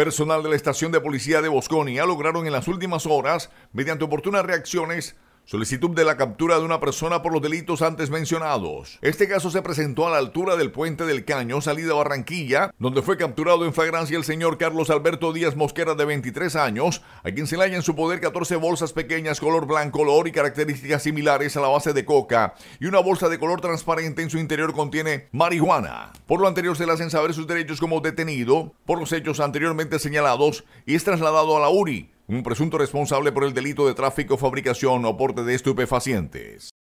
Personal de la estación de policía de Bosconia lograron en las últimas horas, mediante oportunas reacciones, Solicitud de la captura de una persona por los delitos antes mencionados. Este caso se presentó a la altura del puente del Caño, salida Barranquilla, donde fue capturado en flagrancia el señor Carlos Alberto Díaz Mosquera, de 23 años, a quien se le halla en su poder 14 bolsas pequeñas color blanco, olor y características similares a la base de coca, y una bolsa de color transparente en su interior contiene marihuana. Por lo anterior, se le hacen saber sus derechos como detenido por los hechos anteriormente señalados y es trasladado a la URI un presunto responsable por el delito de tráfico, fabricación o porte de estupefacientes.